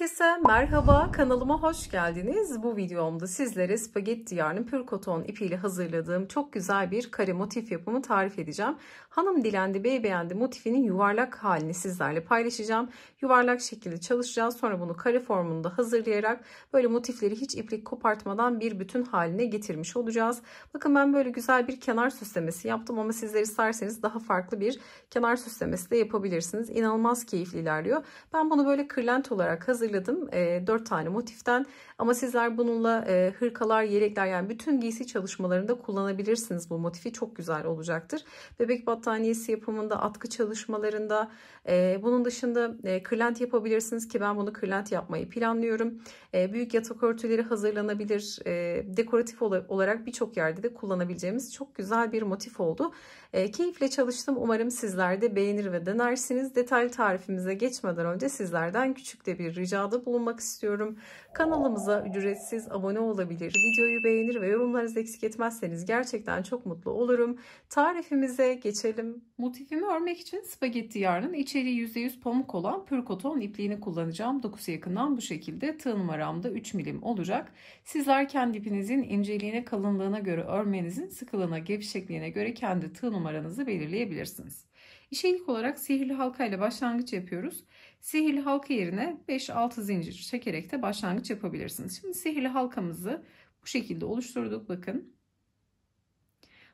Herkese merhaba, kanalıma hoş geldiniz. Bu videomda sizlere spagetti yarnı pür koton ipiyle hazırladığım çok güzel bir kare motif yapımı tarif edeceğim. Hanım dilendi, bey beğendi motifinin yuvarlak halini sizlerle paylaşacağım. Yuvarlak şekilde çalışacağız. Sonra bunu kare formunda hazırlayarak böyle motifleri hiç iplik kopartmadan bir bütün haline getirmiş olacağız. Bakın ben böyle güzel bir kenar süslemesi yaptım ama sizler isterseniz daha farklı bir kenar süslemesi de yapabilirsiniz. İnanılmaz keyifli ilerliyor. Ben bunu böyle kırlent olarak hazırlayacağım hazırladım. E, ee, 4 tane motiften ama sizler bununla e, hırkalar, yelekler yani bütün giysi çalışmalarında kullanabilirsiniz bu motifi. Çok güzel olacaktır. Bebek battaniyesi yapımında, atkı çalışmalarında e, bunun dışında e, kırlent yapabilirsiniz ki ben bunu kırlent yapmayı planlıyorum. E, büyük yatak örtüleri hazırlanabilir. E, dekoratif olarak birçok yerde de kullanabileceğimiz çok güzel bir motif oldu. E, keyifle çalıştım. Umarım sizler de beğenir ve denersiniz. Detaylı tarifimize geçmeden önce sizlerden küçük de bir rica ricada bulunmak istiyorum. Kanalımıza ücretsiz abone olabilir, videoyu beğenir ve yorumlarınızı eksik etmezseniz gerçekten çok mutlu olurum. Tarifimize geçelim. Motifimi örmek için spagetti yarının içeriği %100 pamuk olan pür koton ipliğini kullanacağım. Dokusu yakından bu şekilde tığ numaramda 3 milim olacak. Sizler kendi ipinizin inceliğine kalınlığına göre örmenizin sıkılığına gevşekliğine göre kendi tığ numaranızı belirleyebilirsiniz. İşe ilk olarak sihirli halka ile başlangıç yapıyoruz. Sihirli halka yerine 5-6 zincir çekerek de başlangıç yapabilirsiniz. Şimdi sihirli halkamızı bu şekilde oluşturduk. Bakın.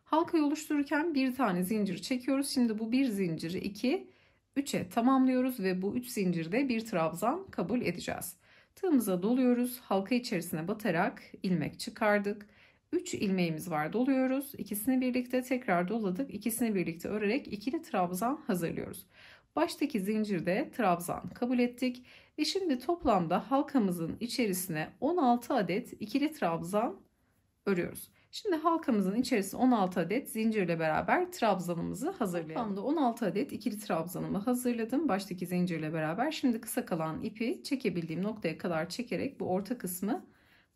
Halkayı oluştururken bir tane zincir çekiyoruz. Şimdi bu bir zinciri 2, 3'e tamamlıyoruz ve bu 3 zincirde bir trabzan kabul edeceğiz. Tığımıza doluyoruz. Halka içerisine batarak ilmek çıkardık. 3 ilmeğimiz var doluyoruz. İkisini birlikte tekrar doladık. İkisini birlikte örerek ikili trabzan hazırlıyoruz. Baştaki zincirde trabzan kabul ettik. Ve şimdi toplamda halkamızın içerisine 16 adet ikili trabzan örüyoruz. Şimdi halkamızın içerisine 16 adet zincirle beraber trabzanımızı hazırlayalım. Toplamda 16 adet ikili trabzanımı hazırladım baştaki zincirle beraber. Şimdi kısa kalan ipi çekebildiğim noktaya kadar çekerek bu orta kısmı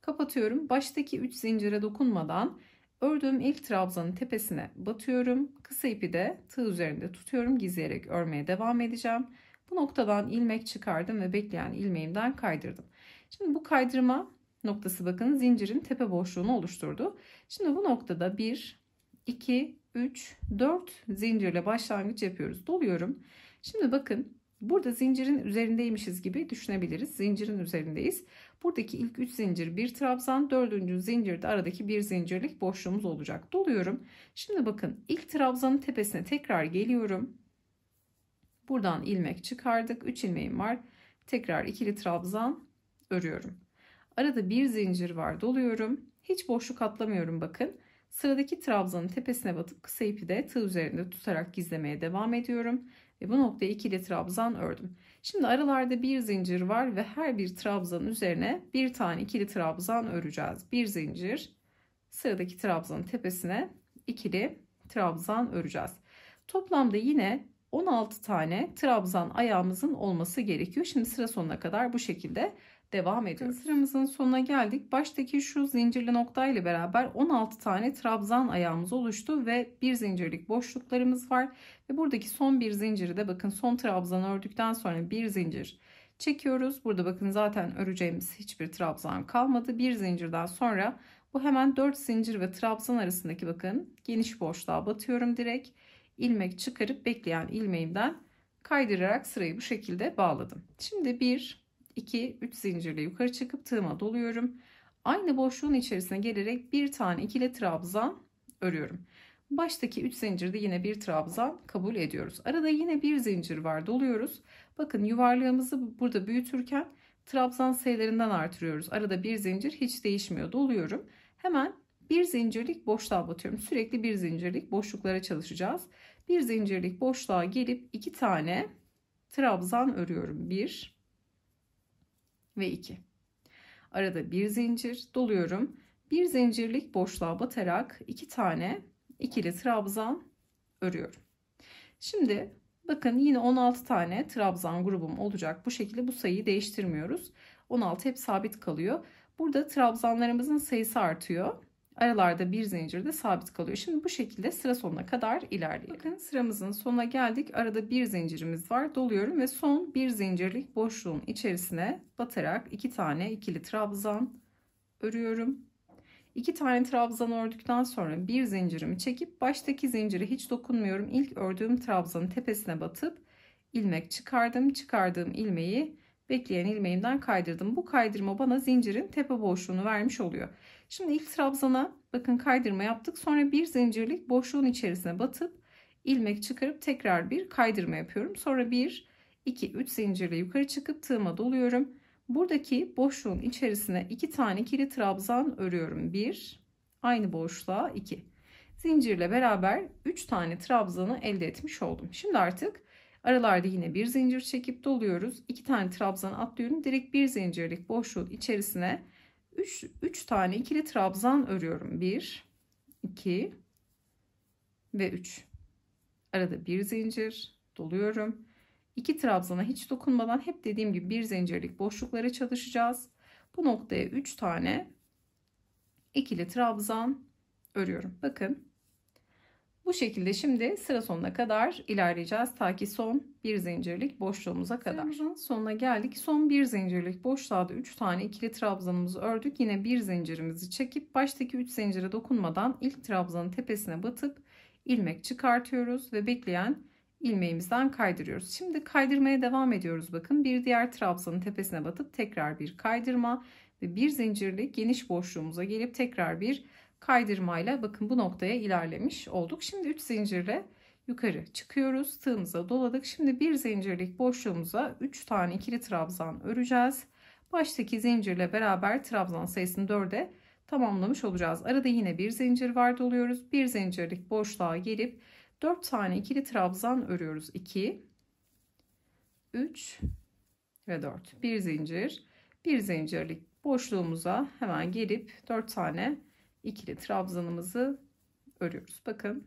kapatıyorum. Baştaki 3 zincire dokunmadan Ördüğüm ilk trabzanın tepesine batıyorum. Kısa ipi de tığ üzerinde tutuyorum. Gizleyerek örmeye devam edeceğim. Bu noktadan ilmek çıkardım ve bekleyen ilmeğimden kaydırdım. Şimdi bu kaydırma noktası bakın zincirin tepe boşluğunu oluşturdu. Şimdi bu noktada 1, 2, 3, 4 zincirle başlangıç yapıyoruz. Doluyorum. Şimdi bakın burada zincirin üzerindeymişiz gibi düşünebiliriz. Zincirin üzerindeyiz. Buradaki ilk 3 zincir bir trabzan, 4. zincirde aradaki bir zincirlik boşluğumuz olacak. Doluyorum. Şimdi bakın ilk trabzanın tepesine tekrar geliyorum. Buradan ilmek çıkardık. 3 ilmeğim var. Tekrar ikili trabzan örüyorum. Arada bir zincir var. Doluyorum. Hiç boşluk atlamıyorum bakın. Sıradaki trabzanın tepesine batıp kısa ipi de tığ üzerinde tutarak gizlemeye devam ediyorum. Ve bu noktaya ikili trabzan ördüm. Şimdi aralarda bir zincir var ve her bir trabzanın üzerine bir tane ikili trabzan öreceğiz. Bir zincir sıradaki trabzanın tepesine ikili trabzan öreceğiz. Toplamda yine 16 tane trabzan ayağımızın olması gerekiyor. Şimdi sıra sonuna kadar bu şekilde devam ediyoruz. Sıramızın sonuna geldik. Baştaki şu zincirli nokta ile beraber 16 tane trabzan ayağımız oluştu ve bir zincirlik boşluklarımız var. Ve buradaki son bir zinciri de bakın son trabzan ördükten sonra bir zincir çekiyoruz. Burada bakın zaten öreceğimiz hiçbir trabzan kalmadı. Bir zincirden sonra bu hemen 4 zincir ve trabzan arasındaki bakın geniş boşluğa batıyorum direkt. ilmek çıkarıp bekleyen ilmeğimden kaydırarak sırayı bu şekilde bağladım. Şimdi 1 2, 3 zincirle yukarı çıkıp tığıma doluyorum. Aynı boşluğun içerisine gelerek bir tane ikili trabzan örüyorum. Baştaki 3 zincirde yine bir trabzan kabul ediyoruz. Arada yine bir zincir var doluyoruz. Bakın yuvarlığımızı burada büyütürken trabzan sayılarından artırıyoruz. Arada bir zincir hiç değişmiyor doluyorum. Hemen bir zincirlik boşluğa batıyorum. Sürekli bir zincirlik boşluklara çalışacağız. Bir zincirlik boşluğa gelip iki tane trabzan örüyorum. Bir, ve 2. Arada bir zincir doluyorum. Bir zincirlik boşluğa batarak iki tane ikili trabzan örüyorum. Şimdi bakın yine 16 tane trabzan grubum olacak. Bu şekilde bu sayıyı değiştirmiyoruz. 16 hep sabit kalıyor. Burada trabzanlarımızın sayısı artıyor aralarda bir zincirde sabit kalıyor. Şimdi bu şekilde sıra sonuna kadar ilerleyelim. Bakın sıramızın sonuna geldik. Arada bir zincirimiz var. Doluyorum ve son bir zincirlik boşluğun içerisine batarak iki tane ikili trabzan örüyorum. İki tane trabzan ördükten sonra bir zincirimi çekip baştaki zinciri hiç dokunmuyorum. İlk ördüğüm trabzanın tepesine batıp ilmek çıkardım. Çıkardığım ilmeği bekleyen ilmeğimden kaydırdım. Bu kaydırma bana zincirin tepe boşluğunu vermiş oluyor. Şimdi ilk trabzana bakın kaydırma yaptık. Sonra bir zincirlik boşluğun içerisine batıp ilmek çıkarıp tekrar bir kaydırma yapıyorum. Sonra 1, 2, 3 zincirle yukarı çıkıp tığıma doluyorum. Buradaki boşluğun içerisine 2 tane kiri trabzan örüyorum. 1, aynı boşluğa 2. Zincirle beraber 3 tane trabzanı elde etmiş oldum. Şimdi artık aralarda yine bir zincir çekip doluyoruz. 2 tane trabzan atlıyorum. Direkt bir zincirlik boşluğun içerisine 3, 3 tane ikili trabzan örüyorum. 1, 2 ve 3. Arada bir zincir doluyorum. 2 trabzana hiç dokunmadan hep dediğim gibi bir zincirlik boşluklara çalışacağız. Bu noktaya 3 tane ikili trabzan örüyorum. Bakın bu şekilde şimdi sıra sonuna kadar ilerleyeceğiz. Ta ki son bir zincirlik boşluğumuza kadar. Sıramızın sonuna geldik. Son bir zincirlik boşluğa da 3 tane ikili trabzanımızı ördük. Yine bir zincirimizi çekip baştaki 3 zincire dokunmadan ilk trabzanın tepesine batıp ilmek çıkartıyoruz ve bekleyen ilmeğimizden kaydırıyoruz. Şimdi kaydırmaya devam ediyoruz. Bakın bir diğer trabzanın tepesine batıp tekrar bir kaydırma ve bir zincirlik geniş boşluğumuza gelip tekrar bir kaydırmayla bakın bu noktaya ilerlemiş olduk. Şimdi 3 zincirle yukarı çıkıyoruz. Tığımıza doladık. Şimdi bir zincirlik boşluğumuza 3 tane ikili trabzan öreceğiz. Baştaki zincirle beraber trabzan sayısını 4'e tamamlamış olacağız. Arada yine bir zincir var doluyoruz. Bir zincirlik boşluğa gelip 4 tane ikili trabzan örüyoruz. 2 3 ve 4. Bir zincir, bir zincirlik boşluğumuza hemen gelip 4 tane ikili trabzanımızı örüyoruz. Bakın.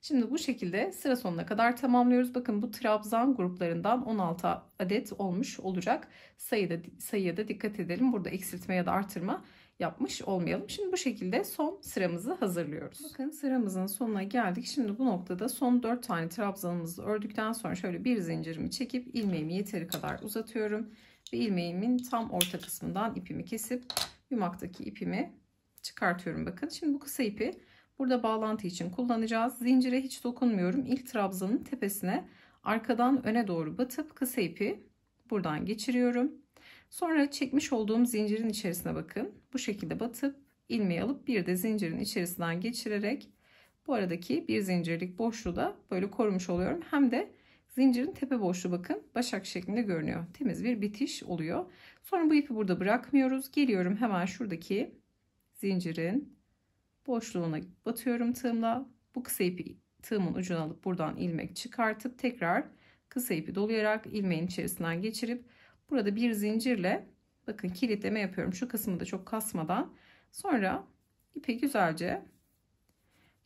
Şimdi bu şekilde sıra sonuna kadar tamamlıyoruz. Bakın bu trabzan gruplarından 16 adet olmuş olacak. Sayıda, sayıya da dikkat edelim. Burada eksiltme ya da artırma yapmış olmayalım. Şimdi bu şekilde son sıramızı hazırlıyoruz. Bakın sıramızın sonuna geldik. Şimdi bu noktada son 4 tane trabzanımızı ördükten sonra şöyle bir zincirimi çekip ilmeğimi yeteri kadar uzatıyorum. Ve ilmeğimin tam orta kısmından ipimi kesip yumaktaki ipimi çıkartıyorum bakın. Şimdi bu kısa ipi burada bağlantı için kullanacağız. Zincire hiç dokunmuyorum. İlk trabzanın tepesine arkadan öne doğru batıp kısa ipi buradan geçiriyorum. Sonra çekmiş olduğum zincirin içerisine bakın. Bu şekilde batıp ilmeği alıp bir de zincirin içerisinden geçirerek bu aradaki bir zincirlik boşluğu da böyle korumuş oluyorum. Hem de zincirin tepe boşluğu bakın başak şeklinde görünüyor. Temiz bir bitiş oluyor. Sonra bu ipi burada bırakmıyoruz. Geliyorum hemen şuradaki zincirin boşluğuna batıyorum tığımla. Bu kısa ipi tığımın ucuna alıp buradan ilmek çıkartıp tekrar kısa ipi dolayarak ilmeğin içerisinden geçirip burada bir zincirle bakın kilitleme yapıyorum. Şu kısmı da çok kasmadan sonra ipi güzelce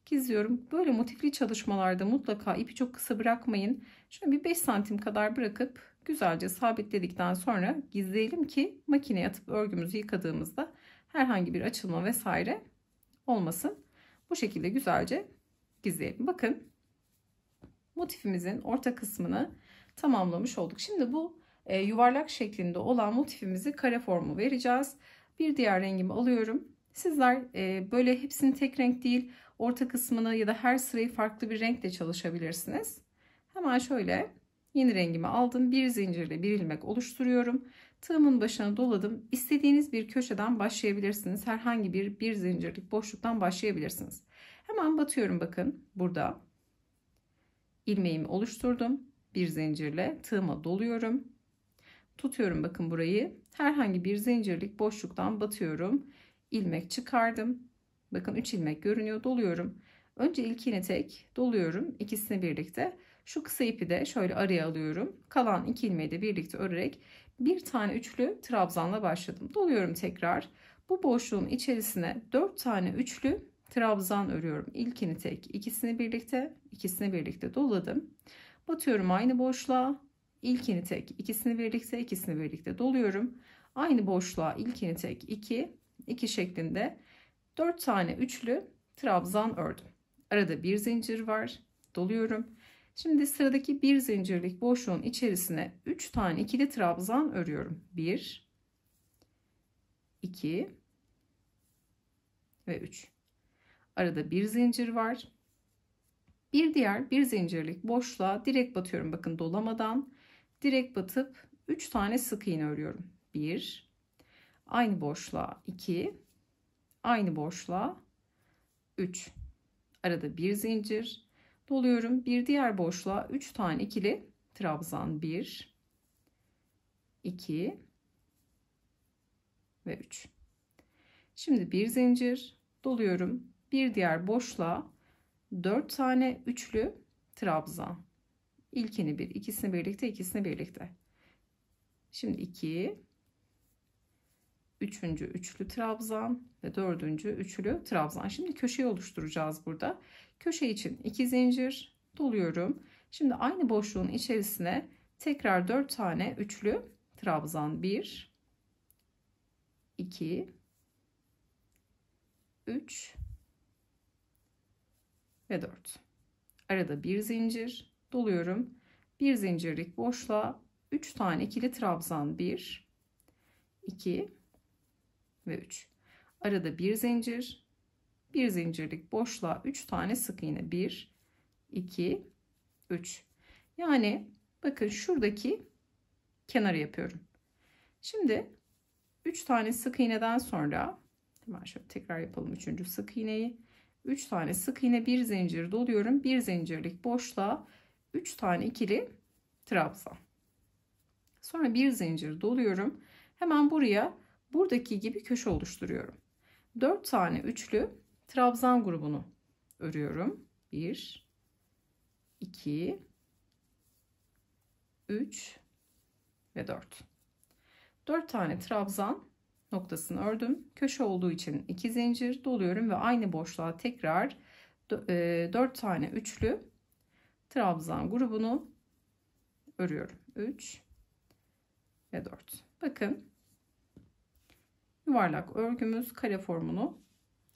gizliyorum. Böyle motifli çalışmalarda mutlaka ipi çok kısa bırakmayın. Şöyle bir 5 santim kadar bırakıp güzelce sabitledikten sonra gizleyelim ki makineye atıp örgümüzü yıkadığımızda herhangi bir açılma vesaire olmasın. Bu şekilde güzelce gizleyelim. Bakın motifimizin orta kısmını tamamlamış olduk. Şimdi bu e, yuvarlak şeklinde olan motifimizi kare formu vereceğiz. Bir diğer rengimi alıyorum. Sizler e, böyle hepsini tek renk değil orta kısmını ya da her sırayı farklı bir renkle çalışabilirsiniz. Hemen şöyle yeni rengimi aldım. Bir zincirle bir ilmek oluşturuyorum. Tığımın başına doladım. İstediğiniz bir köşeden başlayabilirsiniz. Herhangi bir bir zincirlik boşluktan başlayabilirsiniz. Hemen batıyorum bakın burada. ilmeğimi oluşturdum. Bir zincirle tığıma doluyorum. Tutuyorum bakın burayı. Herhangi bir zincirlik boşluktan batıyorum. ilmek çıkardım. Bakın 3 ilmek görünüyor. Doluyorum. Önce ilkini tek doluyorum. İkisini birlikte. Şu kısa ipi de şöyle araya alıyorum. Kalan iki ilmeği de birlikte örerek bir tane üçlü trabzanla başladım. Doluyorum tekrar. Bu boşluğun içerisine 4 tane üçlü trabzan örüyorum. İlkini tek, ikisini birlikte, ikisini birlikte doladım. Batıyorum aynı boşluğa. İlkini tek, ikisini birlikte, ikisini birlikte doluyorum. Aynı boşluğa ilkini tek, iki, iki şeklinde 4 tane üçlü trabzan ördüm. Arada bir zincir var. Doluyorum. Şimdi sıradaki bir zincirlik boşluğun içerisine 3 tane ikili trabzan örüyorum. 1 2 ve 3. Arada bir zincir var. Bir diğer bir zincirlik boşluğa direkt batıyorum. Bakın dolamadan direkt batıp 3 tane sık iğne örüyorum. 1 aynı boşluğa 2 aynı boşluğa 3 arada bir zincir doluyorum. Bir diğer boşluğa 3 tane ikili trabzan 1 2 ve 3. Şimdi bir zincir doluyorum. Bir diğer boşluğa 4 tane üçlü trabzan. İlkini bir, ikisini birlikte, ikisini birlikte. Şimdi 2 üçüncü üçlü trabzan ve dördüncü üçlü trabzan. Şimdi köşeyi oluşturacağız burada. Köşe için iki zincir doluyorum. Şimdi aynı boşluğun içerisine tekrar dört tane üçlü trabzan. Bir, iki, üç ve dört. Arada bir zincir doluyorum. Bir zincirlik boşluğa üç tane ikili trabzan 1 2 ve 3. Arada bir zincir, bir zincirlik boşluğa 3 tane sık iğne. 1, 2, 3. Yani bakın şuradaki kenarı yapıyorum. Şimdi 3 tane sık iğneden sonra hemen şöyle tekrar yapalım 3. sık iğneyi. 3 tane sık iğne bir zincir doluyorum. Bir zincirlik boşluğa 3 tane ikili trabzan. Sonra bir zincir doluyorum. Hemen buraya buradaki gibi köşe oluşturuyorum. 4 tane üçlü trabzan grubunu örüyorum. 1 2 3 ve 4. 4 tane trabzan noktasını ördüm. Köşe olduğu için 2 zincir doluyorum ve aynı boşluğa tekrar 4 e, tane üçlü trabzan grubunu örüyorum. 3 ve 4. Bakın yuvarlak örgümüz kare formunu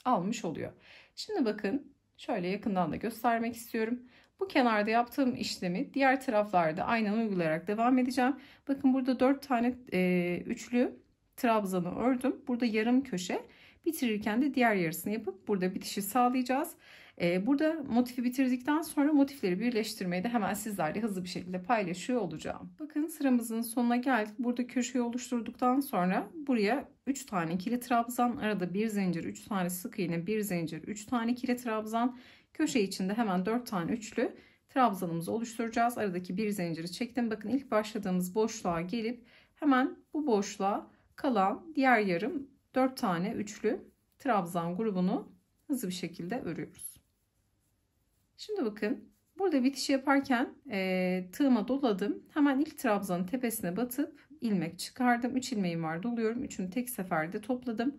almış oluyor. Şimdi bakın şöyle yakından da göstermek istiyorum. Bu kenarda yaptığım işlemi diğer taraflarda aynen uygulayarak devam edeceğim. Bakın burada 4 tane e, üçlü trabzanı ördüm. Burada yarım köşe bitirirken de diğer yarısını yapıp burada bitişi sağlayacağız. Ee, burada motifi bitirdikten sonra motifleri birleştirmeyi de hemen sizlerle hızlı bir şekilde paylaşıyor olacağım. Bakın sıramızın sonuna geldik. Burada köşeyi oluşturduktan sonra buraya 3 tane ikili trabzan, arada bir zincir, 3 tane sık iğne, bir zincir, 3 tane ikili trabzan, köşe içinde hemen 4 tane üçlü trabzanımızı oluşturacağız. Aradaki bir zinciri çektim. Bakın ilk başladığımız boşluğa gelip hemen bu boşluğa kalan diğer yarım 4 tane üçlü trabzan grubunu hızlı bir şekilde örüyoruz. Şimdi bakın burada bitiş yaparken e, tığıma doladım. Hemen ilk trabzanın tepesine batıp ilmek çıkardım. 3 ilmeğim var doluyorum. Üçünü tek seferde topladım.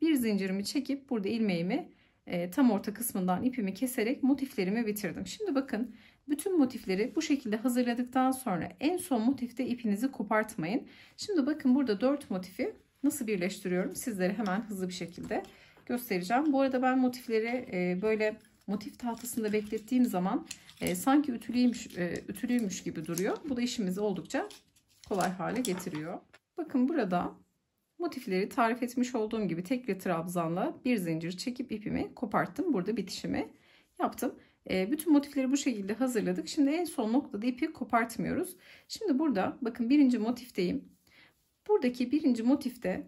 Bir zincirimi çekip burada ilmeğimi e, tam orta kısmından ipimi keserek motiflerimi bitirdim. Şimdi bakın bütün motifleri bu şekilde hazırladıktan sonra en son motifte ipinizi kopartmayın. Şimdi bakın burada 4 motifi nasıl birleştiriyorum sizlere hemen hızlı bir şekilde göstereceğim. Bu arada ben motifleri e, böyle motif tahtasında beklettiğim zaman e, sanki ütülüymüş, e, ütülüymüş gibi duruyor. Bu da işimizi oldukça kolay hale getiriyor. Bakın burada motifleri tarif etmiş olduğum gibi tekli trabzanla bir zincir çekip ipimi koparttım. Burada bitişimi yaptım. E, bütün motifleri bu şekilde hazırladık. Şimdi en son noktada ipi kopartmıyoruz. Şimdi burada bakın birinci motifteyim. Buradaki birinci motifte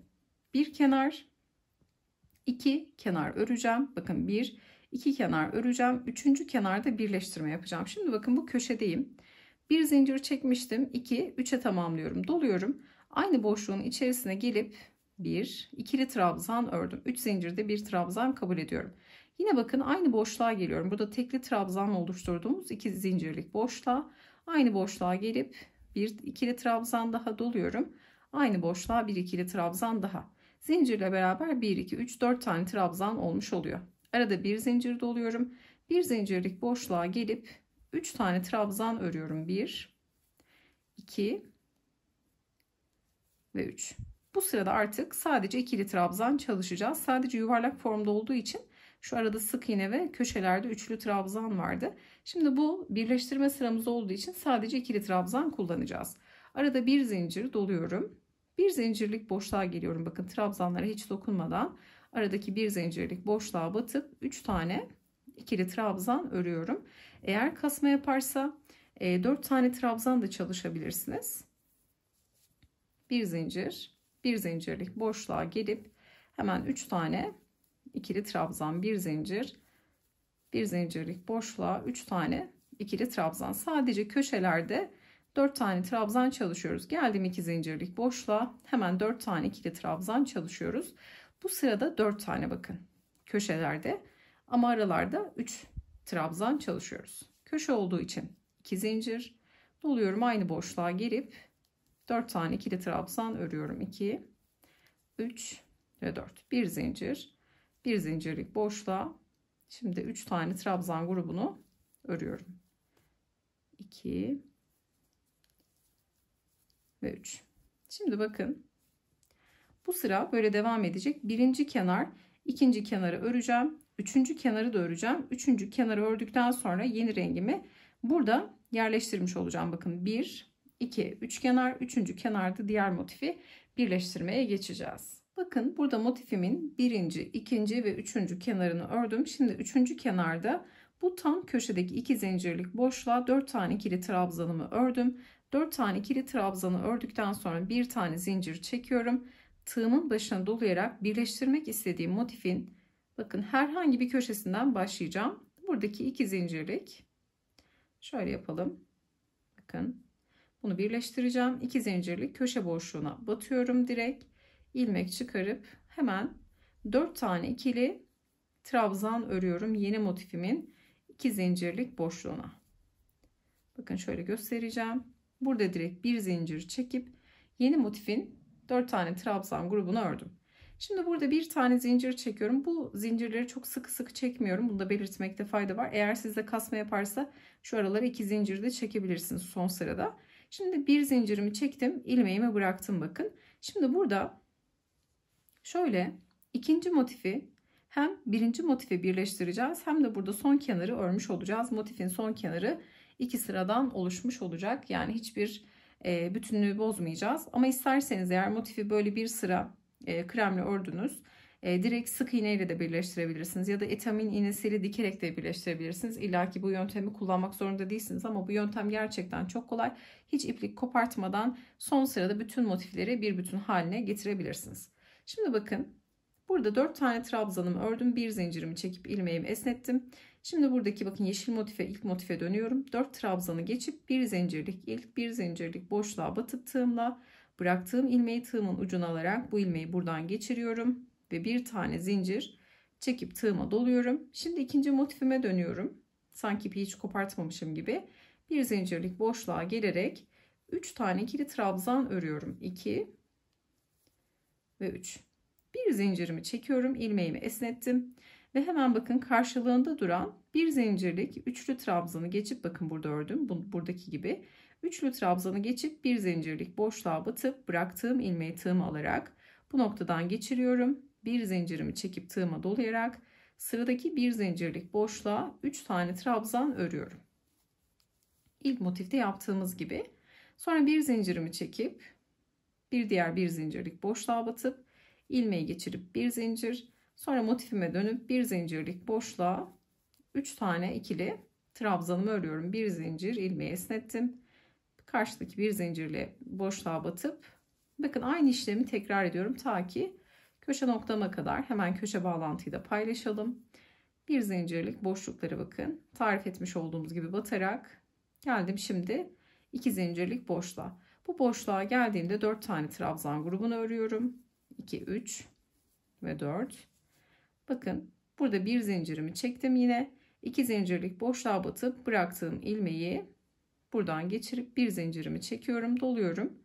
bir kenar, iki kenar öreceğim. Bakın bir, iki kenar öreceğim. Üçüncü kenarda birleştirme yapacağım. Şimdi bakın bu köşedeyim. Bir zincir çekmiştim. 2, üç'e tamamlıyorum. Doluyorum. Aynı boşluğun içerisine gelip bir ikili trabzan ördüm. Üç zincirde bir trabzan kabul ediyorum. Yine bakın aynı boşluğa geliyorum. Burada tekli trabzan oluşturduğumuz iki zincirlik boşluğa aynı boşluğa gelip bir ikili trabzan daha doluyorum. Aynı boşluğa bir ikili trabzan daha. Zincirle beraber 1 2 3 4 tane trabzan olmuş oluyor. Arada bir zincir doluyorum. Bir zincirlik boşluğa gelip 3 tane trabzan örüyorum. 1 2 ve 3. Bu sırada artık sadece ikili trabzan çalışacağız. Sadece yuvarlak formda olduğu için şu arada sık iğne ve köşelerde üçlü trabzan vardı. Şimdi bu birleştirme sıramız olduğu için sadece ikili trabzan kullanacağız. Arada bir zincir doluyorum. Bir zincirlik boşluğa geliyorum. Bakın trabzanlara hiç dokunmadan aradaki bir zincirlik boşluğa batıp 3 tane ikili trabzan örüyorum. Eğer kasma yaparsa 4 e, tane trabzan da çalışabilirsiniz. Bir zincir, bir zincirlik boşluğa gelip hemen 3 tane ikili trabzan, bir zincir, bir zincirlik boşluğa 3 tane ikili trabzan. Sadece köşelerde 4 tane trabzan çalışıyoruz. Geldim 2 zincirlik boşluğa hemen 4 tane ikili trabzan çalışıyoruz. Bu sırada 4 tane bakın köşelerde ama aralarda 3 trabzan çalışıyoruz. Köşe olduğu için 2 zincir doluyorum aynı boşluğa girip 4 tane ikili trabzan örüyorum. 2 3 ve 4. Bir zincir, bir zincirlik boşluğa şimdi 3 tane trabzan grubunu örüyorum. 2 ve 3. Şimdi bakın bu sıra böyle devam edecek. Birinci kenar, ikinci kenarı öreceğim. Üçüncü kenarı da öreceğim. Üçüncü kenarı ördükten sonra yeni rengimi burada yerleştirmiş olacağım. Bakın 1, 2, 3 kenar. Üçüncü kenarda diğer motifi birleştirmeye geçeceğiz. Bakın burada motifimin birinci, ikinci ve üçüncü kenarını ördüm. Şimdi üçüncü kenarda bu tam köşedeki iki zincirlik boşluğa 4 tane ikili trabzanımı ördüm. 4 tane ikili trabzanı ördükten sonra bir tane zincir çekiyorum tığımın başına dolayarak birleştirmek istediğim motifin bakın herhangi bir köşesinden başlayacağım. Buradaki iki zincirlik şöyle yapalım. Bakın bunu birleştireceğim. İki zincirlik köşe boşluğuna batıyorum direkt. ilmek çıkarıp hemen 4 tane ikili trabzan örüyorum yeni motifimin iki zincirlik boşluğuna. Bakın şöyle göstereceğim. Burada direkt bir zincir çekip yeni motifin 4 tane trabzan grubunu ördüm. Şimdi burada bir tane zincir çekiyorum. Bu zincirleri çok sıkı sıkı çekmiyorum. Bunu da belirtmekte fayda var. Eğer sizde kasma yaparsa şu aralara iki zincir de çekebilirsiniz son sırada. Şimdi bir zincirimi çektim. ilmeğimi bıraktım bakın. Şimdi burada şöyle ikinci motifi hem birinci motifi birleştireceğiz hem de burada son kenarı örmüş olacağız. Motifin son kenarı iki sıradan oluşmuş olacak. Yani hiçbir e, bütünlüğü bozmayacağız. Ama isterseniz eğer motifi böyle bir sıra e, kremle ördünüz. E, direkt sık iğneyle de birleştirebilirsiniz ya da etamin iğnesiyle dikerek de birleştirebilirsiniz. İlla ki bu yöntemi kullanmak zorunda değilsiniz ama bu yöntem gerçekten çok kolay. Hiç iplik kopartmadan son sırada bütün motifleri bir bütün haline getirebilirsiniz. Şimdi bakın burada 4 tane trabzanımı ördüm. Bir zincirimi çekip ilmeğimi esnettim. Şimdi buradaki bakın yeşil motife ilk motife dönüyorum. 4 trabzanı geçip bir zincirlik ilk bir zincirlik boşluğa batıp tığımla bıraktığım ilmeği tığımın ucuna alarak bu ilmeği buradan geçiriyorum ve bir tane zincir çekip tığıma doluyorum. Şimdi ikinci motifime dönüyorum. Sanki hiç kopartmamışım gibi. Bir zincirlik boşluğa gelerek 3 tane ikili trabzan örüyorum. 2 ve 3. Bir zincirimi çekiyorum. ilmeğimi esnettim. Ve hemen bakın karşılığında duran bir zincirlik üçlü trabzanı geçip bakın burada ördüm buradaki gibi. Üçlü trabzanı geçip bir zincirlik boşluğa batıp bıraktığım ilmeği tığıma alarak bu noktadan geçiriyorum. Bir zincirimi çekip tığıma dolayarak sıradaki bir zincirlik boşluğa 3 tane trabzan örüyorum. İlk motifte yaptığımız gibi. Sonra bir zincirimi çekip bir diğer bir zincirlik boşluğa batıp ilmeği geçirip bir zincir Sonra motifime dönüp bir zincirlik boşluğa 3 tane ikili trabzanımı örüyorum. Bir zincir ilmeği esnettim. Karşıdaki bir zincirli boşluğa batıp bakın aynı işlemi tekrar ediyorum ta ki köşe noktama kadar hemen köşe bağlantıyı da paylaşalım. Bir zincirlik boşlukları bakın tarif etmiş olduğumuz gibi batarak geldim şimdi 2 zincirlik boşluğa. Bu boşluğa geldiğimde 4 tane trabzan grubunu örüyorum. 2, 3 ve 4. Bakın burada bir zincirimi çektim yine. 2 zincirlik boşluğa batıp bıraktığım ilmeği buradan geçirip bir zincirimi çekiyorum, doluyorum.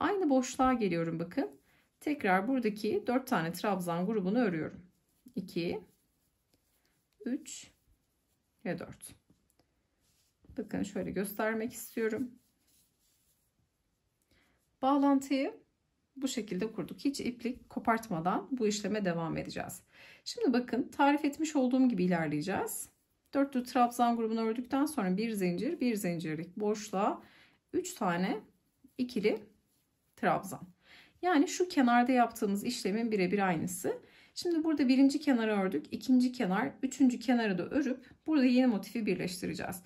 Aynı boşluğa geliyorum bakın. Tekrar buradaki 4 tane trabzan grubunu örüyorum. 2 3 ve 4. Bakın şöyle göstermek istiyorum. Bağlantıyı bu şekilde kurduk. Hiç iplik kopartmadan bu işleme devam edeceğiz. Şimdi bakın tarif etmiş olduğum gibi ilerleyeceğiz. Dörtlü trabzan grubunu ördükten sonra bir zincir, bir zincirlik boşluğa 3 tane ikili trabzan. Yani şu kenarda yaptığımız işlemin birebir aynısı. Şimdi burada birinci kenarı ördük, ikinci kenar, üçüncü kenarı da örüp burada yeni motifi birleştireceğiz.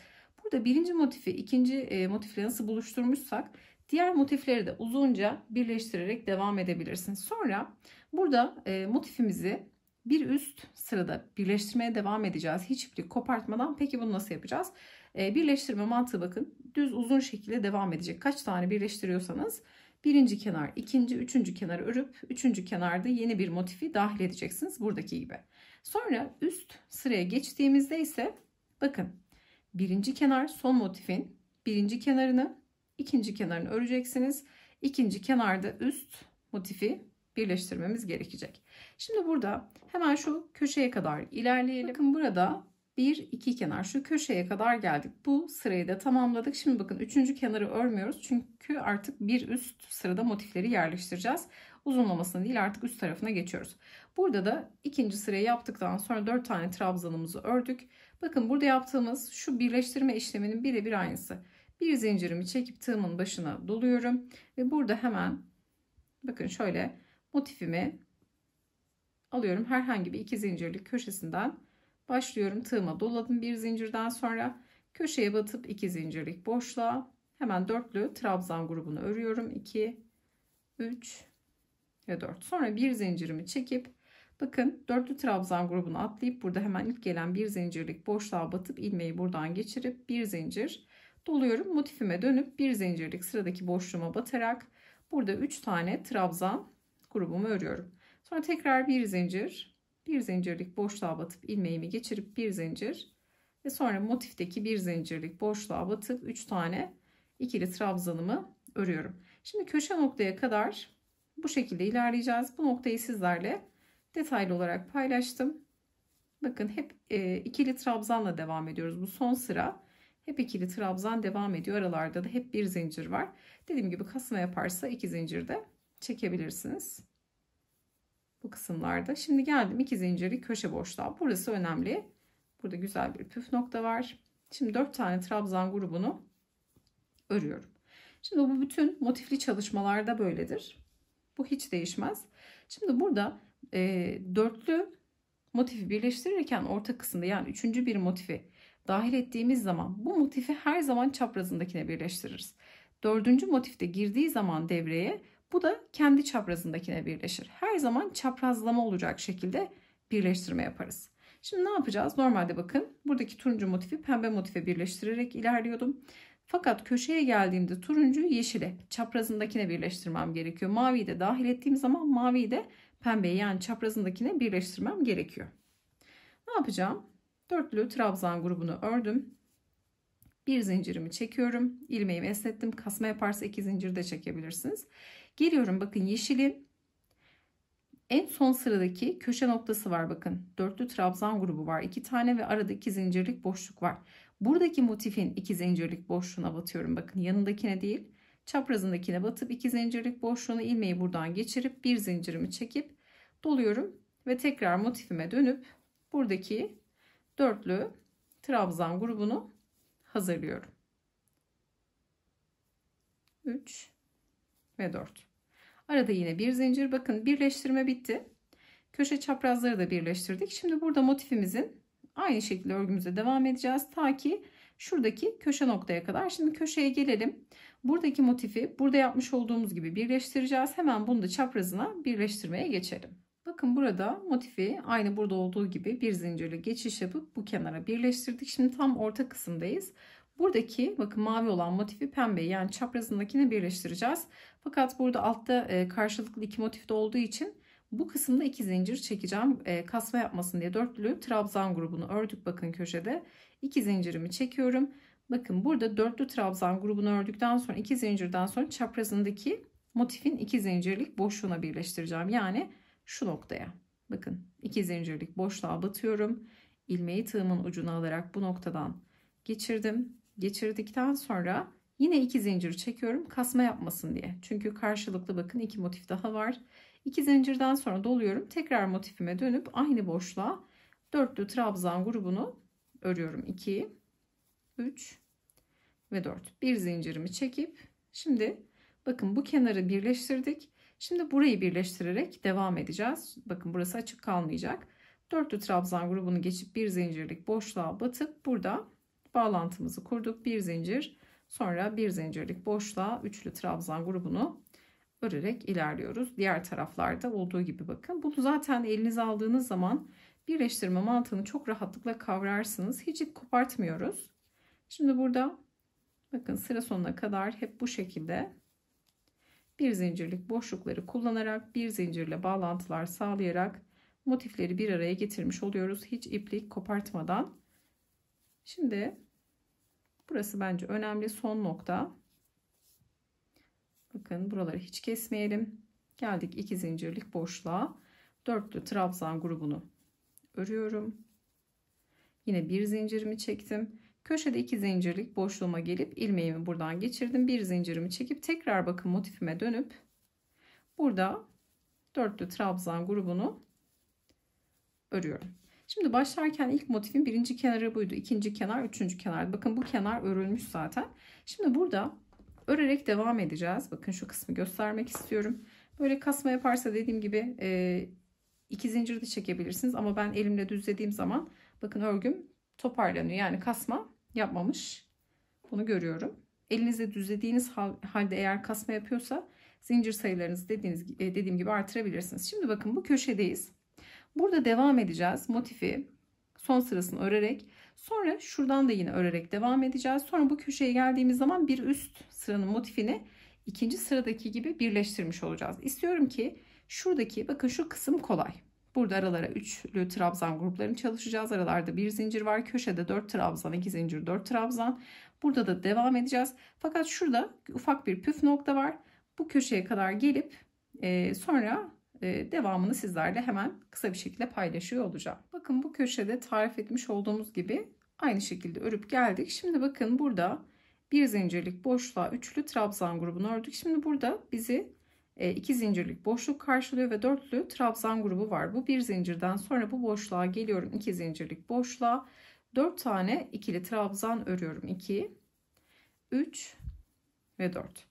Burada birinci motifi ikinci e, motifle nasıl buluşturmuşsak diğer motifleri de uzunca birleştirerek devam edebilirsin. Sonra burada e, motifimizi bir üst sırada birleştirmeye devam edeceğiz. Hiç iplik kopartmadan. Peki bunu nasıl yapacağız? E, birleştirme mantığı bakın. Düz uzun şekilde devam edecek. Kaç tane birleştiriyorsanız birinci kenar, ikinci, üçüncü kenarı örüp üçüncü kenarda yeni bir motifi dahil edeceksiniz buradaki gibi. Sonra üst sıraya geçtiğimizde ise bakın birinci kenar son motifin birinci kenarını, ikinci kenarını öreceksiniz. İkinci kenarda üst motifi birleştirmemiz gerekecek. Şimdi burada hemen şu köşeye kadar ilerleyelim. Bakın burada bir iki kenar şu köşeye kadar geldik. Bu sırayı da tamamladık. Şimdi bakın üçüncü kenarı örmüyoruz. Çünkü artık bir üst sırada motifleri yerleştireceğiz. Uzunlamasını değil artık üst tarafına geçiyoruz. Burada da ikinci sırayı yaptıktan sonra dört tane trabzanımızı ördük. Bakın burada yaptığımız şu birleştirme işleminin birebir aynısı. Bir zincirimi çekip tığımın başına doluyorum. Ve burada hemen bakın şöyle motifimi alıyorum. Herhangi bir iki zincirlik köşesinden başlıyorum. Tığıma doladım bir zincirden sonra köşeye batıp iki zincirlik boşluğa hemen dörtlü trabzan grubunu örüyorum. 2 3 ve 4. Sonra bir zincirimi çekip bakın dörtlü trabzan grubunu atlayıp burada hemen ilk gelen bir zincirlik boşluğa batıp ilmeği buradan geçirip bir zincir doluyorum. Motifime dönüp bir zincirlik sıradaki boşluğuma batarak burada 3 tane trabzan grubumu örüyorum. Sonra tekrar bir zincir, bir zincirlik boşluğa batıp ilmeğimi geçirip bir zincir ve sonra motifteki bir zincirlik boşluğa batıp 3 tane ikili trabzanımı örüyorum. Şimdi köşe noktaya kadar bu şekilde ilerleyeceğiz. Bu noktayı sizlerle detaylı olarak paylaştım. Bakın hep e, ikili trabzanla devam ediyoruz. Bu son sıra. Hep ikili trabzan devam ediyor. Aralarda da hep bir zincir var. Dediğim gibi kasma yaparsa iki zincirde çekebilirsiniz. Bu kısımlarda. Şimdi geldim iki zinciri köşe boşluğa. Burası önemli. Burada güzel bir püf nokta var. Şimdi dört tane trabzan grubunu örüyorum. Şimdi bu bütün motifli çalışmalarda böyledir. Bu hiç değişmez. Şimdi burada e, dörtlü motifi birleştirirken orta kısımda yani üçüncü bir motifi dahil ettiğimiz zaman bu motifi her zaman çaprazındakine birleştiririz. Dördüncü motifte girdiği zaman devreye bu da kendi çaprazındakine birleşir. Her zaman çaprazlama olacak şekilde birleştirme yaparız. Şimdi ne yapacağız? Normalde bakın buradaki turuncu motifi pembe motife birleştirerek ilerliyordum. Fakat köşeye geldiğimde turuncu yeşile çaprazındakine birleştirmem gerekiyor. Maviyi de dahil ettiğim zaman maviyi de pembeye yani çaprazındakine birleştirmem gerekiyor. Ne yapacağım? Dörtlü trabzan grubunu ördüm. Bir zincirimi çekiyorum. İlmeğimi esnettim. Kasma yaparsa iki zincir de çekebilirsiniz. Geliyorum bakın yeşilin en son sıradaki köşe noktası var bakın. Dörtlü trabzan grubu var. iki tane ve arada iki zincirlik boşluk var. Buradaki motifin iki zincirlik boşluğuna batıyorum. Bakın yanındakine değil çaprazındakine batıp iki zincirlik boşluğunu ilmeği buradan geçirip bir zincirimi çekip doluyorum. Ve tekrar motifime dönüp buradaki dörtlü trabzan grubunu hazırlıyorum. 3 ve 4. Arada yine bir zincir. Bakın birleştirme bitti. Köşe çaprazları da birleştirdik. Şimdi burada motifimizin aynı şekilde örgümüze devam edeceğiz. Ta ki şuradaki köşe noktaya kadar. Şimdi köşeye gelelim. Buradaki motifi burada yapmış olduğumuz gibi birleştireceğiz. Hemen bunu da çaprazına birleştirmeye geçelim. Bakın burada motifi aynı burada olduğu gibi bir zincirle geçiş yapıp bu kenara birleştirdik. Şimdi tam orta kısımdayız. Buradaki bakın mavi olan motifi pembe yani çaprazındakini birleştireceğiz. Fakat burada altta e, karşılıklı iki motif de olduğu için bu kısımda iki zincir çekeceğim. E, kasma yapmasın diye dörtlü trabzan grubunu ördük bakın köşede. iki zincirimi çekiyorum. Bakın burada dörtlü trabzan grubunu ördükten sonra iki zincirden sonra çaprazındaki motifin iki zincirlik boşluğuna birleştireceğim. Yani şu noktaya. Bakın iki zincirlik boşluğa batıyorum. ilmeği tığımın ucuna alarak bu noktadan geçirdim geçirdikten sonra yine iki zincir çekiyorum kasma yapmasın diye. Çünkü karşılıklı bakın iki motif daha var. İki zincirden sonra doluyorum. Tekrar motifime dönüp aynı boşluğa dörtlü trabzan grubunu örüyorum. 2 3 ve 4. Bir zincirimi çekip şimdi bakın bu kenarı birleştirdik. Şimdi burayı birleştirerek devam edeceğiz. Bakın burası açık kalmayacak. Dörtlü trabzan grubunu geçip bir zincirlik boşluğa batıp burada bağlantımızı kurduk. Bir zincir sonra bir zincirlik boşluğa üçlü trabzan grubunu örerek ilerliyoruz. Diğer taraflarda olduğu gibi bakın. Bunu zaten elinize aldığınız zaman birleştirme mantığını çok rahatlıkla kavrarsınız. Hiç kopartmıyoruz. Şimdi burada bakın sıra sonuna kadar hep bu şekilde bir zincirlik boşlukları kullanarak bir zincirle bağlantılar sağlayarak motifleri bir araya getirmiş oluyoruz. Hiç iplik kopartmadan. Şimdi burası bence önemli son nokta. Bakın buraları hiç kesmeyelim. Geldik iki zincirlik boşluğa. Dörtlü trabzan grubunu örüyorum. Yine bir zincirimi çektim. Köşede iki zincirlik boşluğuma gelip ilmeğimi buradan geçirdim. Bir zincirimi çekip tekrar bakın motifime dönüp burada dörtlü trabzan grubunu örüyorum. Şimdi başlarken ilk motifin birinci kenarı buydu. ikinci kenar, üçüncü kenar. Bakın bu kenar örülmüş zaten. Şimdi burada örerek devam edeceğiz. Bakın şu kısmı göstermek istiyorum. Böyle kasma yaparsa dediğim gibi e, iki zincir de çekebilirsiniz. Ama ben elimle düzlediğim zaman bakın örgüm toparlanıyor. Yani kasma yapmamış. Bunu görüyorum. Elinizle düzlediğiniz hal, halde eğer kasma yapıyorsa zincir sayılarınızı dediğiniz, e, dediğim gibi artırabilirsiniz. Şimdi bakın bu köşedeyiz. Burada devam edeceğiz. Motifi son sırasını örerek sonra şuradan da yine örerek devam edeceğiz. Sonra bu köşeye geldiğimiz zaman bir üst sıranın motifini ikinci sıradaki gibi birleştirmiş olacağız. İstiyorum ki şuradaki bakın şu kısım kolay. Burada aralara üçlü trabzan gruplarını çalışacağız. Aralarda bir zincir var. Köşede dört trabzan, iki zincir, dört trabzan. Burada da devam edeceğiz. Fakat şurada ufak bir püf nokta var. Bu köşeye kadar gelip e, sonra e, devamını sizlerle hemen kısa bir şekilde paylaşıyor olacağım. Bakın bu köşede tarif etmiş olduğumuz gibi aynı şekilde örüp geldik. Şimdi bakın burada bir zincirlik boşluğa üçlü trabzan grubunu ördük. Şimdi burada bizi e, iki zincirlik boşluk karşılıyor ve dörtlü trabzan grubu var. Bu bir zincirden sonra bu boşluğa geliyorum. iki zincirlik boşluğa dört tane ikili trabzan örüyorum. 2 3 ve 4.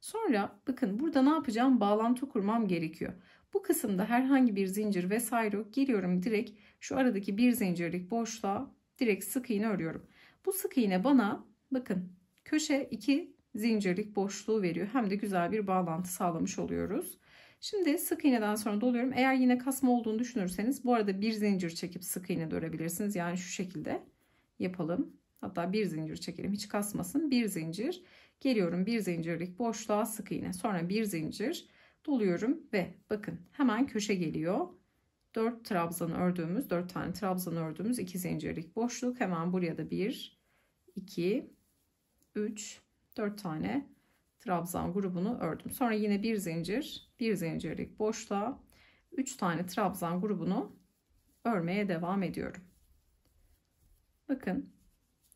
Sonra bakın burada ne yapacağım? Bağlantı kurmam gerekiyor. Bu kısımda herhangi bir zincir vesaire yok. Geliyorum direkt şu aradaki bir zincirlik boşluğa direkt sık iğne örüyorum. Bu sık iğne bana bakın köşe 2 zincirlik boşluğu veriyor. Hem de güzel bir bağlantı sağlamış oluyoruz. Şimdi sık iğneden sonra doluyorum. Eğer yine kasma olduğunu düşünürseniz bu arada bir zincir çekip sık iğne de örebilirsiniz. Yani şu şekilde yapalım. Hatta bir zincir çekelim. Hiç kasmasın. Bir zincir. Geliyorum bir zincirlik boşluğa sık iğne. Sonra bir zincir doluyorum ve bakın hemen köşe geliyor. 4 trabzan ördüğümüz 4 tane trabzan ördüğümüz 2 zincirlik boşluk hemen buraya da 1 2 3 4 tane trabzan grubunu ördüm. Sonra yine bir zincir, bir zincirlik boşluğa 3 tane trabzan grubunu örmeye devam ediyorum. Bakın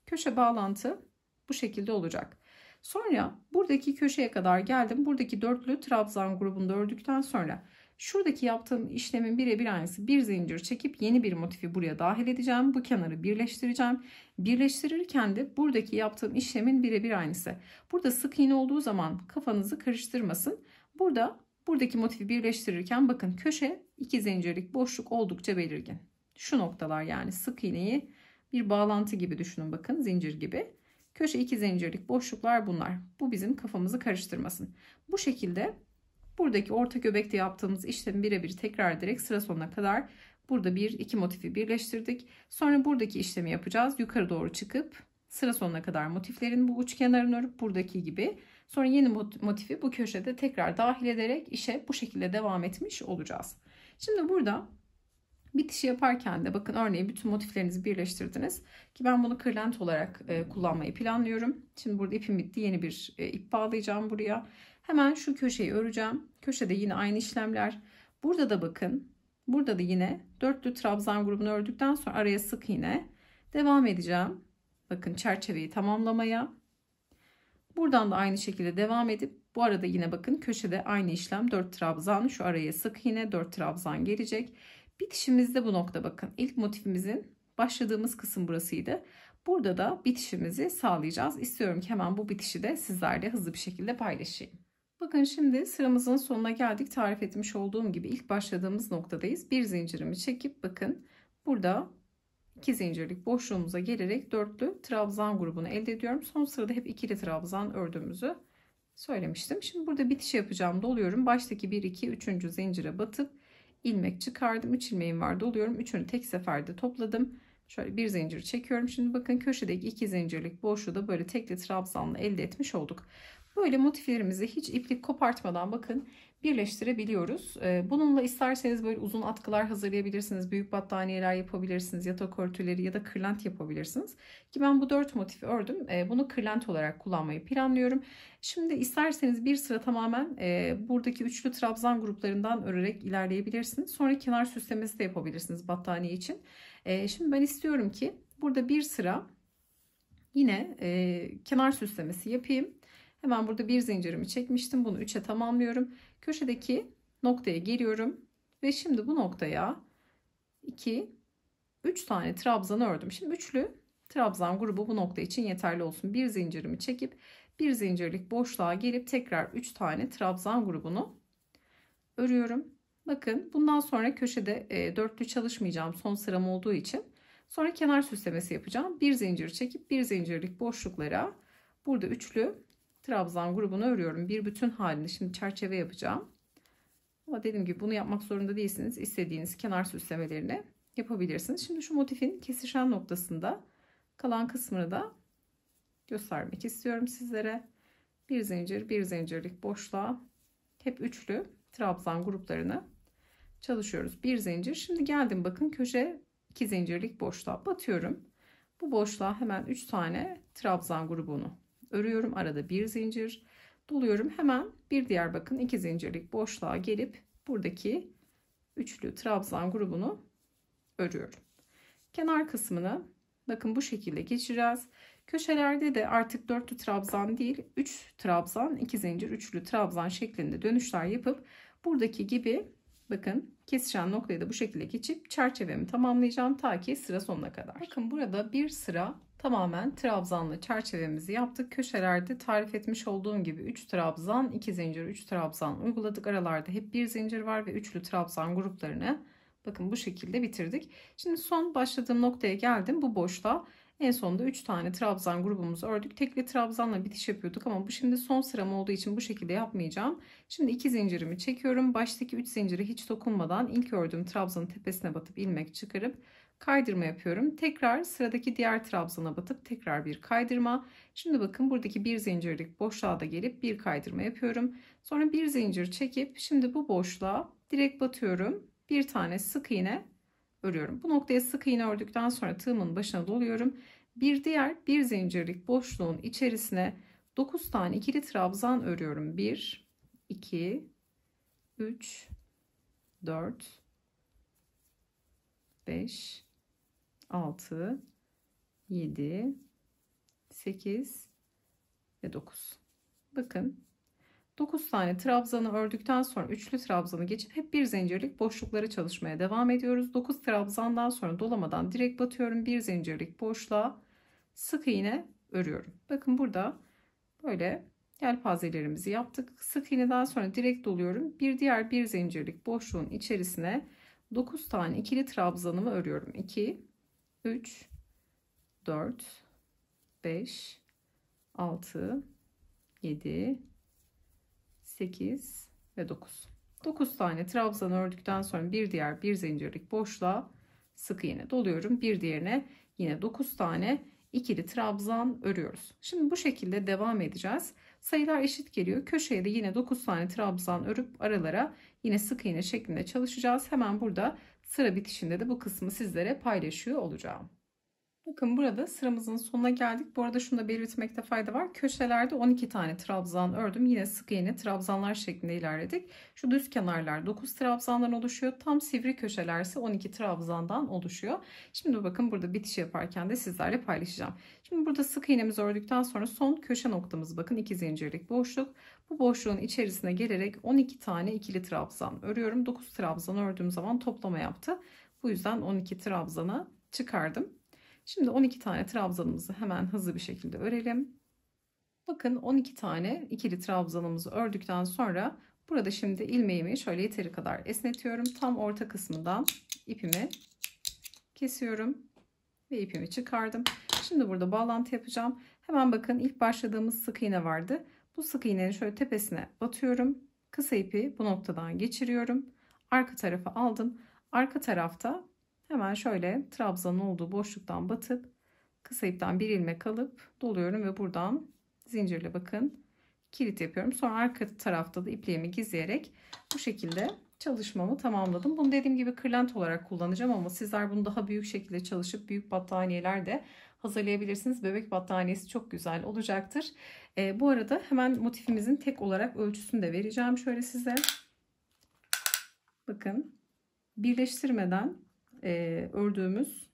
köşe bağlantı bu şekilde olacak. Sonra buradaki köşeye kadar geldim. Buradaki dörtlü trabzan grubunu ördükten sonra şuradaki yaptığım işlemin birebir aynısı. Bir zincir çekip yeni bir motifi buraya dahil edeceğim. Bu kenarı birleştireceğim. Birleştirirken de buradaki yaptığım işlemin birebir aynısı. Burada sık iğne olduğu zaman kafanızı karıştırmasın. Burada buradaki motifi birleştirirken bakın köşe iki zincirlik boşluk oldukça belirgin. Şu noktalar yani sık iğneyi bir bağlantı gibi düşünün bakın zincir gibi. Köşe iki zincirlik boşluklar bunlar. Bu bizim kafamızı karıştırmasın. Bu şekilde buradaki orta göbekte yaptığımız işlemi birebir tekrar ederek sıra sonuna kadar burada bir iki motifi birleştirdik. Sonra buradaki işlemi yapacağız. Yukarı doğru çıkıp sıra sonuna kadar motiflerin bu uç kenarını örüp buradaki gibi. Sonra yeni motifi bu köşede tekrar dahil ederek işe bu şekilde devam etmiş olacağız. Şimdi burada Bitişi yaparken de bakın örneğin bütün motiflerinizi birleştirdiniz ki ben bunu kırlent olarak e, kullanmayı planlıyorum. Şimdi burada ipim bitti yeni bir e, ip bağlayacağım buraya. Hemen şu köşeyi öreceğim. Köşede yine aynı işlemler. Burada da bakın burada da yine dörtlü trabzan grubunu ördükten sonra araya sık iğne devam edeceğim. Bakın çerçeveyi tamamlamaya. Buradan da aynı şekilde devam edip bu arada yine bakın köşede aynı işlem dört trabzan şu araya sık iğne dört trabzan gelecek. Bitişimizde bu nokta bakın. İlk motifimizin başladığımız kısım burasıydı. Burada da bitişimizi sağlayacağız. İstiyorum ki hemen bu bitişi de sizlerle hızlı bir şekilde paylaşayım. Bakın şimdi sıramızın sonuna geldik. Tarif etmiş olduğum gibi ilk başladığımız noktadayız. Bir zincirimi çekip bakın burada iki zincirlik boşluğumuza gelerek dörtlü trabzan grubunu elde ediyorum. Son sırada hep ikili trabzan ördüğümüzü söylemiştim. Şimdi burada bitiş yapacağım. Doluyorum. Baştaki 1 2 3. zincire batıp ilmek çıkardım. 3 ilmeğim vardı oluyorum. Üçünü tek seferde topladım. Şöyle bir zincir çekiyorum. Şimdi bakın köşedeki iki zincirlik boşluğu da böyle tekli trabzanla elde etmiş olduk. Böyle motiflerimizi hiç iplik kopartmadan bakın birleştirebiliyoruz. Ee, bununla isterseniz böyle uzun atkılar hazırlayabilirsiniz. Büyük battaniyeler yapabilirsiniz. Yatak örtüleri ya da kırlent yapabilirsiniz. Ki ben bu dört motifi ördüm. Ee, bunu kırlent olarak kullanmayı planlıyorum. Şimdi isterseniz bir sıra tamamen e, buradaki üçlü trabzan gruplarından örerek ilerleyebilirsiniz. Sonra kenar süslemesi de yapabilirsiniz battaniye için. Ee, şimdi ben istiyorum ki burada bir sıra yine e, kenar süslemesi yapayım. Hemen burada bir zincirimi çekmiştim. Bunu 3'e tamamlıyorum. Köşedeki noktaya giriyorum Ve şimdi bu noktaya 2, 3 tane trabzan ördüm. Şimdi üçlü trabzan grubu bu nokta için yeterli olsun. Bir zincirimi çekip bir zincirlik boşluğa gelip tekrar 3 tane trabzan grubunu örüyorum. Bakın bundan sonra köşede e, dörtlü çalışmayacağım son sıram olduğu için. Sonra kenar süslemesi yapacağım. Bir zincir çekip bir zincirlik boşluklara burada üçlü trabzan grubunu örüyorum. Bir bütün halini şimdi çerçeve yapacağım. Ama dediğim gibi bunu yapmak zorunda değilsiniz. İstediğiniz kenar süslemelerini yapabilirsiniz. Şimdi şu motifin kesişen noktasında kalan kısmını da göstermek istiyorum sizlere. Bir zincir, bir zincirlik boşluğa hep üçlü trabzan gruplarını çalışıyoruz. Bir zincir. Şimdi geldim bakın köşe iki zincirlik boşluğa batıyorum. Bu boşluğa hemen 3 tane trabzan grubunu örüyorum. Arada bir zincir doluyorum. Hemen bir diğer bakın iki zincirlik boşluğa gelip buradaki üçlü trabzan grubunu örüyorum. Kenar kısmını bakın bu şekilde geçireceğiz. Köşelerde de artık dörtlü trabzan değil 3 trabzan 2 zincir üçlü trabzan şeklinde dönüşler yapıp buradaki gibi bakın kesişen noktayı da bu şekilde geçip çerçevemi tamamlayacağım ta ki sıra sonuna kadar. Bakın burada bir sıra tamamen trabzanlı çerçevemizi yaptık. Köşelerde tarif etmiş olduğum gibi 3 trabzan, 2 zincir, 3 trabzan uyguladık. Aralarda hep bir zincir var ve üçlü trabzan gruplarını bakın bu şekilde bitirdik. Şimdi son başladığım noktaya geldim. Bu boşta en sonunda 3 tane trabzan grubumuzu ördük. Tekli trabzanla bitiş yapıyorduk ama bu şimdi son sıram olduğu için bu şekilde yapmayacağım. Şimdi 2 zincirimi çekiyorum. Baştaki 3 zinciri hiç dokunmadan ilk ördüğüm trabzanın tepesine batıp ilmek çıkarıp kaydırma yapıyorum. Tekrar sıradaki diğer trabzana batıp tekrar bir kaydırma. Şimdi bakın buradaki bir zincirlik boşluğa da gelip bir kaydırma yapıyorum. Sonra bir zincir çekip şimdi bu boşluğa direkt batıyorum. Bir tane sık iğne örüyorum. Bu noktaya sık iğne ördükten sonra tığımın başına doluyorum. Bir diğer bir zincirlik boşluğun içerisine 9 tane ikili trabzan örüyorum. 1 2 3 4 5 6 7 8 ve 9. Bakın 9 tane trabzanı ördükten sonra üçlü trabzanı geçip hep bir zincirlik boşluklara çalışmaya devam ediyoruz. 9 trabzandan sonra dolamadan direkt batıyorum. Bir zincirlik boşluğa sık iğne örüyorum. Bakın burada böyle yelpazelerimizi yaptık. Sık iğneden sonra direkt doluyorum. Bir diğer bir zincirlik boşluğun içerisine 9 tane ikili trabzanımı örüyorum. 2 3 4 5 6 7 8 ve 9. 9 tane trabzan ördükten sonra bir diğer bir zincirlik boşluğa sık iğne doluyorum. Bir diğerine yine 9 tane ikili trabzan örüyoruz. Şimdi bu şekilde devam edeceğiz. Sayılar eşit geliyor. Köşeye de yine 9 tane trabzan örüp aralara yine sık iğne şeklinde çalışacağız. Hemen burada sıra bitişinde de bu kısmı sizlere paylaşıyor olacağım. Bakın burada sıramızın sonuna geldik. Bu arada şunu da belirtmekte fayda var. Köşelerde 12 tane trabzan ördüm. Yine sık iğne trabzanlar şeklinde ilerledik. Şu düz kenarlar 9 trabzandan oluşuyor. Tam sivri köşeler ise 12 trabzandan oluşuyor. Şimdi bakın burada bitiş yaparken de sizlerle paylaşacağım. Şimdi burada sık iğnemizi ördükten sonra son köşe noktamız bakın 2 zincirlik boşluk. Bu boşluğun içerisine gelerek 12 tane ikili trabzan örüyorum. 9 trabzan ördüğüm zaman toplama yaptı. Bu yüzden 12 trabzanı çıkardım. Şimdi 12 tane trabzanımızı hemen hızlı bir şekilde örelim. Bakın 12 tane ikili trabzanımızı ördükten sonra burada şimdi ilmeğimi şöyle yeteri kadar esnetiyorum. Tam orta kısmından ipimi kesiyorum ve ipimi çıkardım. Şimdi burada bağlantı yapacağım. Hemen bakın ilk başladığımız sık iğne vardı. Bu sık iğnenin şöyle tepesine batıyorum. Kısa ipi bu noktadan geçiriyorum. Arka tarafa aldım. Arka tarafta Hemen şöyle trabzanın olduğu boşluktan batıp kısa ipten bir ilmek alıp doluyorum ve buradan zincirle bakın kilit yapıyorum. Sonra arka tarafta da ipliğimi gizleyerek bu şekilde çalışmamı tamamladım. Bunu dediğim gibi kırlent olarak kullanacağım ama sizler bunu daha büyük şekilde çalışıp büyük battaniyeler de hazırlayabilirsiniz. Bebek battaniyesi çok güzel olacaktır. E, bu arada hemen motifimizin tek olarak ölçüsünü de vereceğim şöyle size. Bakın birleştirmeden e, ördüğümüz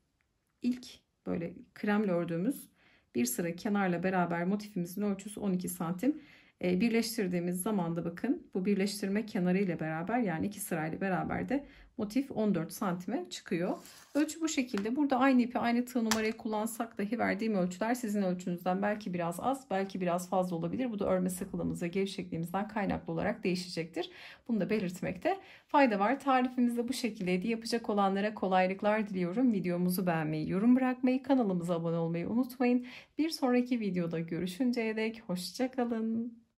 ilk böyle kremle ördüğümüz bir sıra kenarla beraber motifimizin ölçüsü 12 santim. E, birleştirdiğimiz zaman da bakın bu birleştirme kenarı ile beraber yani iki sırayla beraber de motif 14 santime çıkıyor. Ölçü bu şekilde. Burada aynı ipi aynı tığ numarayı kullansak dahi verdiğim ölçüler sizin ölçünüzden belki biraz az belki biraz fazla olabilir. Bu da örme sıkılığımız ve gevşekliğimizden kaynaklı olarak değişecektir. Bunu da belirtmekte fayda var. Tarifimizde bu şekildeydi. Yapacak olanlara kolaylıklar diliyorum. Videomuzu beğenmeyi, yorum bırakmayı, kanalımıza abone olmayı unutmayın. Bir sonraki videoda görüşünceye dek hoşçakalın.